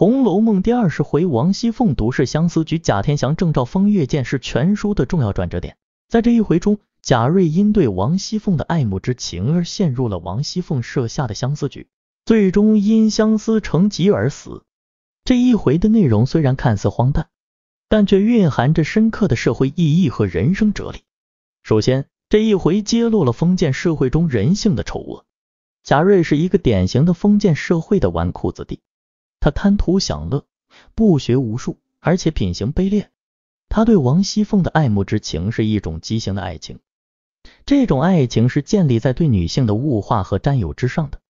《红楼梦》第二十回，王熙凤毒设相思局，贾天祥正照风月鉴是全书的重要转折点。在这一回中，贾瑞因对王熙凤的爱慕之情而陷入了王熙凤设下的相思局，最终因相思成疾而死。这一回的内容虽然看似荒诞，但却蕴含着深刻的社会意义和人生哲理。首先，这一回揭露了封建社会中人性的丑恶。贾瑞是一个典型的封建社会的纨绔子弟。他贪图享乐，不学无术，而且品行卑劣。他对王熙凤的爱慕之情是一种畸形的爱情，这种爱情是建立在对女性的物化和占有之上的。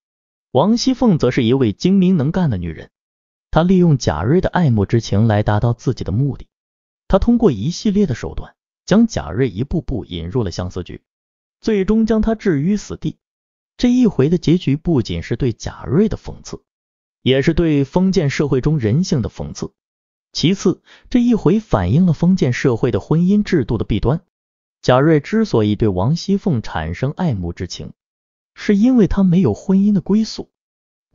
王熙凤则是一位精明能干的女人，她利用贾瑞的爱慕之情来达到自己的目的。她通过一系列的手段，将贾瑞一步步引入了相思局，最终将他置于死地。这一回的结局不仅是对贾瑞的讽刺。也是对封建社会中人性的讽刺。其次，这一回反映了封建社会的婚姻制度的弊端。贾瑞之所以对王熙凤产生爱慕之情，是因为他没有婚姻的归宿。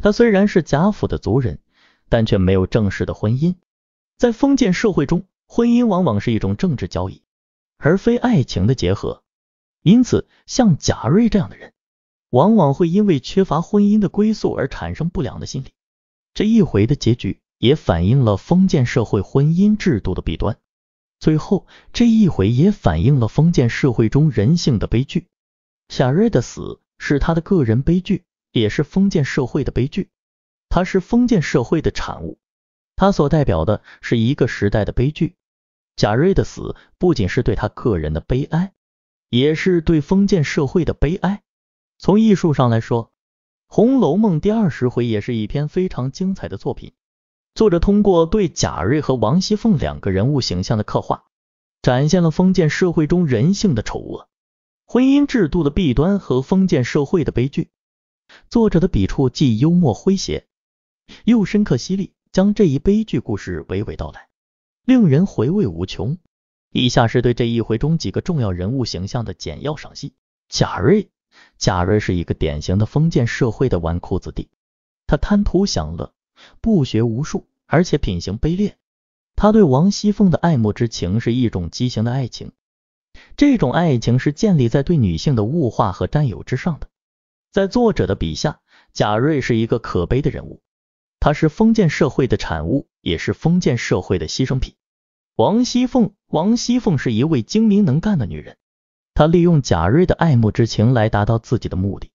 他虽然是贾府的族人，但却没有正式的婚姻。在封建社会中，婚姻往往是一种政治交易，而非爱情的结合。因此，像贾瑞这样的人，往往会因为缺乏婚姻的归宿而产生不良的心理。这一回的结局也反映了封建社会婚姻制度的弊端，最后这一回也反映了封建社会中人性的悲剧。贾瑞的死是他的个人悲剧，也是封建社会的悲剧。他是封建社会的产物，他所代表的是一个时代的悲剧。贾瑞的死不仅是对他个人的悲哀，也是对封建社会的悲哀。从艺术上来说，《红楼梦》第二十回也是一篇非常精彩的作品。作者通过对贾瑞和王熙凤两个人物形象的刻画，展现了封建社会中人性的丑恶、婚姻制度的弊端和封建社会的悲剧。作者的笔触既幽默诙谐，又深刻犀利，将这一悲剧故事娓娓道来，令人回味无穷。以下是对这一回中几个重要人物形象的简要赏析：贾瑞。贾瑞是一个典型的封建社会的纨绔子弟，他贪图享乐，不学无术，而且品行卑劣。他对王熙凤的爱慕之情是一种畸形的爱情，这种爱情是建立在对女性的物化和占有之上的。在作者的笔下，贾瑞是一个可悲的人物，他是封建社会的产物，也是封建社会的牺牲品。王熙凤，王熙凤是一位精明能干的女人。他利用贾瑞的爱慕之情来达到自己的目的。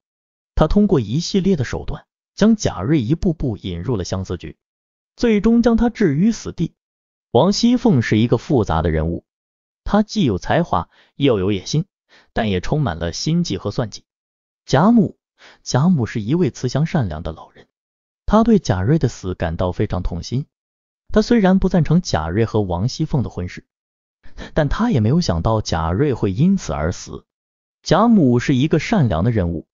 他通过一系列的手段，将贾瑞一步步引入了相思局，最终将他置于死地。王熙凤是一个复杂的人物，她既有才华又有野心，但也充满了心计和算计。贾母，贾母是一位慈祥善良的老人，她对贾瑞的死感到非常痛心。她虽然不赞成贾瑞和王熙凤的婚事。但他也没有想到贾瑞会因此而死。贾母是一个善良的人物，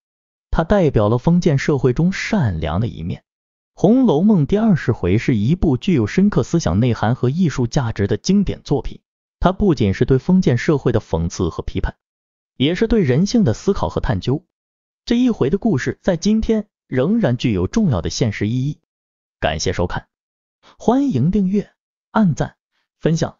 她代表了封建社会中善良的一面。《红楼梦》第二十回是一部具有深刻思想内涵和艺术价值的经典作品。它不仅是对封建社会的讽刺和批判，也是对人性的思考和探究。这一回的故事在今天仍然具有重要的现实意义。感谢收看，欢迎订阅、按赞、分享。